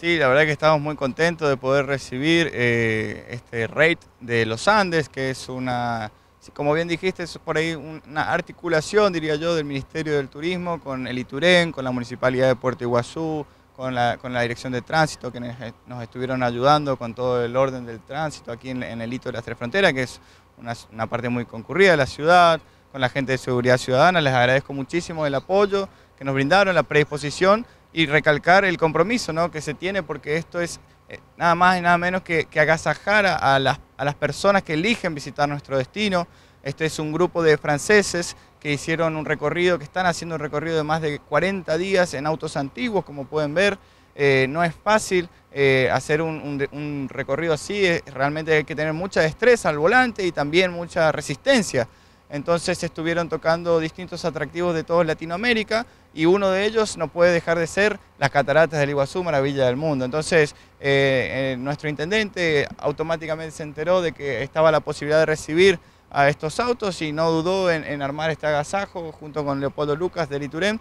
Sí, la verdad que estamos muy contentos de poder recibir eh, este RAID de los Andes, que es una, como bien dijiste, es por ahí una articulación, diría yo, del Ministerio del Turismo con el Ituren, con la Municipalidad de Puerto Iguazú, con la, Dirección de Tránsito, que eh, nos estuvieron ayudando con todo el orden del tránsito aquí en, el Hito de las Tres Fronteras, que es una, una parte muy concurrida de la ciudad, con la gente de Seguridad Ciudadana. Les agradezco muchísimo el apoyo que nos brindaron, la predisposición y recalcar el compromiso ¿no? que se tiene porque esto es eh, nada más y nada menos que, agasajar a las, personas que eligen visitar nuestro destino. Este es un grupo de franceses que hicieron un recorrido, que están haciendo un recorrido de más de 40 días en autos antiguos, como pueden ver. Eh, no es fácil eh, hacer un, un, recorrido así, realmente hay que tener mucha destreza al volante y también mucha resistencia. Entonces estuvieron tocando distintos atractivos de toda Latinoamérica y uno de ellos no puede dejar de ser las cataratas del Iguazú, maravilla del mundo. Entonces eh, eh, nuestro intendente automáticamente se enteró de que estaba la posibilidad de recibir a estos autos y no dudó en, armar este agasajo junto con Leopoldo Lucas de Lituren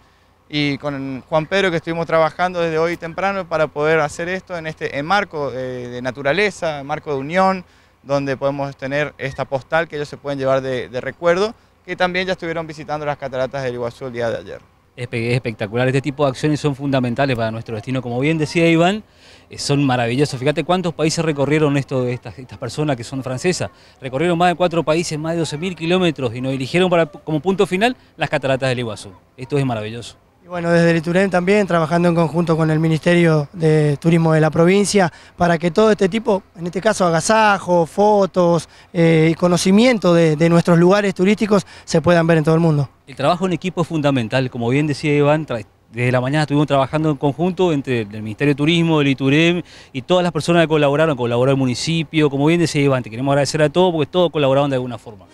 y con Juan Pedro que estuvimos trabajando desde hoy temprano para poder hacer esto en este marco de, eh, de naturaleza, en marco de unión, donde podemos tener esta postal que ellos se pueden llevar de, recuerdo, que también ya estuvieron visitando las cataratas del Iguazú el día de ayer. Es espectacular, este tipo de acciones son fundamentales para nuestro destino, como bien decía Iván, eh, son maravillosos. Fíjate cuántos países recorrieron esto, estas, personas que son francesas. Recorrieron más de cuatro países, más de 12.000 kilómetros y nos dirigieron como punto final las cataratas del Iguazú. Esto es maravilloso bueno, desde el también, trabajando en conjunto con el Ministerio de Turismo de la provincia, para que todo este tipo, en este caso agasajos, fotos eh, y conocimiento de, nuestros lugares turísticos se puedan ver en todo el mundo. El trabajo en equipo es fundamental, como bien decía Iván, desde la mañana estuvimos trabajando en conjunto entre el Ministerio de Turismo, el ITUREM y todas las personas que colaboraron, colaboró el municipio, como bien decía Iván, te queremos agradecer a todos porque todos colaboraron de alguna forma.